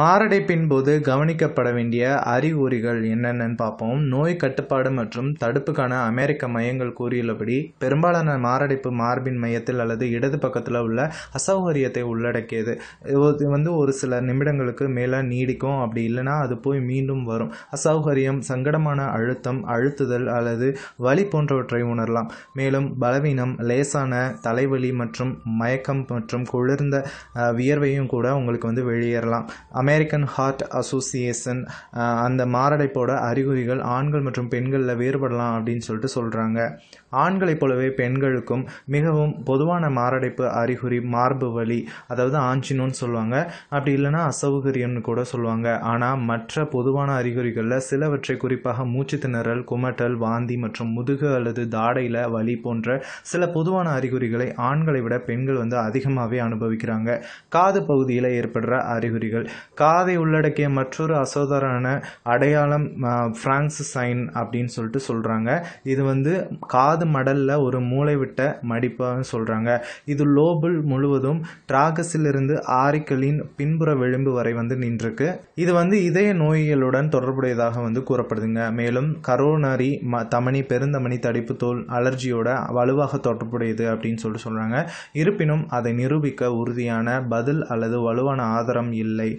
மாரடைப்பின் போது கவனிக்கப்பட வேண்டிய அறிகுறிகள் என்னென்னு பார்ப்போம் நோய் கட்டுப்பாடு மற்றும் தடுப்புக்கான அமெரிக்க மையங்கள் கூறியுள்ளபடி பெரும்பாலான மாரடைப்பு மார்பின் மையத்தில் அல்லது இடது பக்கத்தில் உள்ள அசௌகரியத்தை உள்ளடக்கியது இது வந்து ஒரு சில நிமிடங்களுக்கு மேலே நீடிக்கும் அப்படி இல்லைன்னா அது போய் மீண்டும் வரும் அசௌகரியம் சங்கடமான அழுத்தம் அழுத்துதல் அல்லது வலி போன்றவற்றை உணரலாம் மேலும் பலவீனம் லேசான தலைவலி மற்றும் மயக்கம் மற்றும் குளிர்ந்த வியர்வையும் கூட உங்களுக்கு வந்து வெளியேறலாம் அமெரிக்கன் ஹார்ட் அசோசியேஷன் அந்த மாரடைப்போட அறிகுறிகள் ஆண்கள் மற்றும் பெண்களில் வேறுபடலாம் அப்படின்னு சொல்லிட்டு சொல்கிறாங்க ஆண்களைப் போலவே பெண்களுக்கும் மிகவும் பொதுவான மாரடைப்பு அறிகுறி மார்பு வலி அதாவது ஆஞ்சினோன்னு சொல்லுவாங்க அப்படி இல்லைன்னா அசௌகரியம்னு கூட சொல்லுவாங்க ஆனால் மற்ற பொதுவான அறிகுறிகளில் சிலவற்றை குறிப்பாக மூச்சு திணறல் குமட்டல் வாந்தி மற்றும் முதுகு அல்லது தாடையில் வலி போன்ற சில பொதுவான அறிகுறிகளை ஆண்களை விட பெண்கள் வந்து அதிகமாகவே அனுபவிக்கிறாங்க காது பகுதியில் ஏற்படுற அறிகுறிகள் காதை உள்ளடக்கிய மற்றொரு அசோதரான அடையாளம் ஃப்ராங்க்ஸ் சைன் அப்படின்னு சொல்லிட்டு சொல்கிறாங்க இது வந்து காது மடலில் ஒரு மூளைவிட்ட மடிப்பான்னு சொல்கிறாங்க இது லோபல் முழுவதும் டிராகஸிலிருந்து ஆரிக்கலின் பின்புற விளிம்பு வரை வந்து நின்றுருக்கு இது வந்து இதய நோய்களுடன் தொடர்புடையதாக வந்து கூறப்படுதுங்க மேலும் கரோனரி ம தமணி பெருந்தமணி தடிப்பு தோல் அலர்ஜியோட வலுவாக தொடர்புடையது அப்படின்னு சொல்லிட்டு சொல்கிறாங்க இருப்பினும் அதை நிரூபிக்க உறுதியான பதில் அல்லது வலுவான ஆதாரம் இல்லை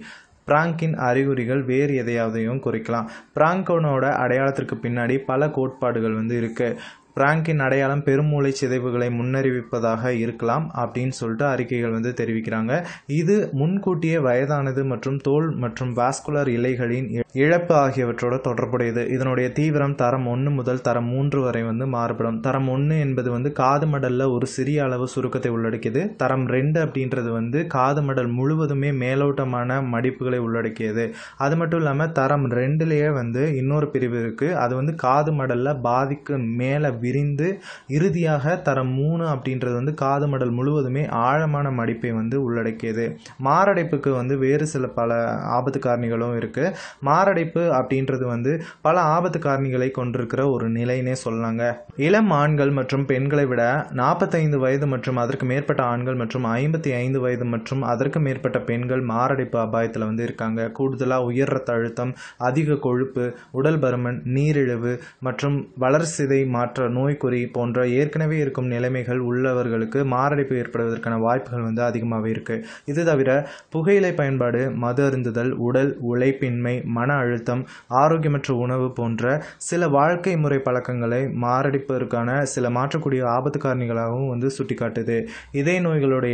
பிராங்கின் அறிகுறிகள் வேறு எதையாவதையும் குறிக்கலாம் பிராங்கோனோட அடையாளத்திற்கு பின்னாடி பல கோட்பாடுகள் வந்து இருக்குது பிராங்கின் அடையாளம் பெருமூளை சிதைவுகளை முன்னறிவிப்பதாக இருக்கலாம் அப்படின்னு சொல்லிட்டு அறிக்கைகள் வந்து தெரிவிக்கிறாங்க இது முன்கூட்டியே வயதானது மற்றும் தோல் மற்றும் வாஸ்குலர் இலைகளின் இழப்பு ஆகியவற்றோட தொடர்புடையது இதனுடைய தீவிரம் தரம் ஒன்று முதல் தரம் மூன்று வரை வந்து மாறுபடும் தரம் ஒன்று என்பது வந்து காது மடலில் ஒரு சிறிய அளவு சுருக்கத்தை உள்ளடக்கியது தரம் ரெண்டு அப்படின்றது வந்து காது மடல் முழுவதுமே மேலோட்டமான மடிப்புகளை உள்ளடக்கியது அது மட்டும் இல்லாமல் தரம் ரெண்டுலேயே வந்து இன்னொரு பிரிவு இருக்குது அது வந்து காது மடலில் பாதிக்கு மேலே விரிந்து இறுதியாக தரம் மூணு அப்படின்றது வந்து காது மடல் முழுவதுமே ஆழமான மடிப்பை வந்து உள்ளடக்கியது மாரடைப்புக்கு வந்து வேறு சில பல ஆபத்து காரணிகளும் இருக்குது மாரடைப்பு அப்படின்றது வந்து பல ஆபத்து காரணிகளை கொண்டிருக்கிற ஒரு நிலைன்னே சொல்லாங்க இளம் ஆண்கள் மற்றும் பெண்களை விட நாற்பத்தைந்து வயது மற்றும் அதற்கு மேற்பட்ட ஆண்கள் மற்றும் ஐம்பத்தி ஐந்து வயது மற்றும் அதற்கு மேற்பட்ட பெண்கள் மாரடைப்பு அபாயத்தில் வந்து இருக்காங்க கூடுதலாக உயர் ரத்த அழுத்தம் அதிக கொழுப்பு உடல் பருமன் நீரிழிவு மற்றும் வளர்சிதை மாற்ற நோய்க்குறி போன்ற ஏற்கனவே இருக்கும் நிலைமைகள் உள்ளவர்களுக்கு மாரடைப்பு ஏற்படுவதற்கான வாய்ப்புகள் வந்து அதிகமாகவே இருக்குது இது தவிர புகையிலை பயன்பாடு மது அருந்துதல் உடல் உழைப்பின்மை மன அழுத்தம் ஆரோக்கியமற்ற உணவு போன்ற சில வாழ்க்கை முறை பழக்கங்களை மாரடைப்பதற்கான சில மாற்றக்கூடிய ஆபத்து காரணிகளாகவும் வந்து சுட்டிக்காட்டுது இதே நோய்களுடைய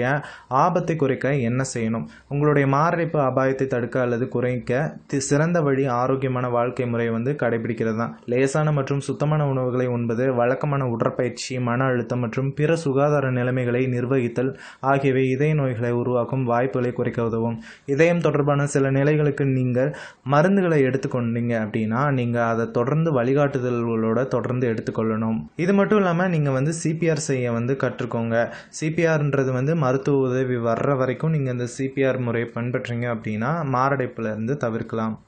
ஆபத்தை குறைக்க என்ன செய்யணும் உங்களுடைய மாரடைப்பு அபாயத்தை தடுக்க அல்லது குறைக்க சிறந்த வழி ஆரோக்கியமான வாழ்க்கை முறை வந்து கடைபிடிக்கிறது தான் லேசான மற்றும் சுத்தமான உணவுகளை உண்பது வழக்கமான உடற்பயிற்சி மன அழுத்தம் மற்றும் பிற சுகாதார நிலைமைகளை நிர்வகித்தல் ஆகியவை இதய நோய்களை உருவாக்கும் வாய்ப்புகளை குறைக்க உதவும் இதயம் தொடர்பான சில நிலைகளுக்கு நீங்கள் மருந்துகளை எடுத்துக்கொண்டீங்க அப்படின்னா நீங்கள் அதை தொடர்ந்து வழிகாட்டுதல்களோட தொடர்ந்து எடுத்துக்கொள்ளணும் இது மட்டும் இல்லாமல் நீங்கள் வந்து சிபிஆர் செய்ய வந்து கற்றுக்கோங்க சிபிஆர்ன்றது வந்து மருத்துவ உதவி வர்ற வரைக்கும் நீங்கள் இந்த சிபிஆர் முறையை பின்பற்றுறீங்க அப்படின்னா மாரடைப்புலேருந்து தவிர்க்கலாம்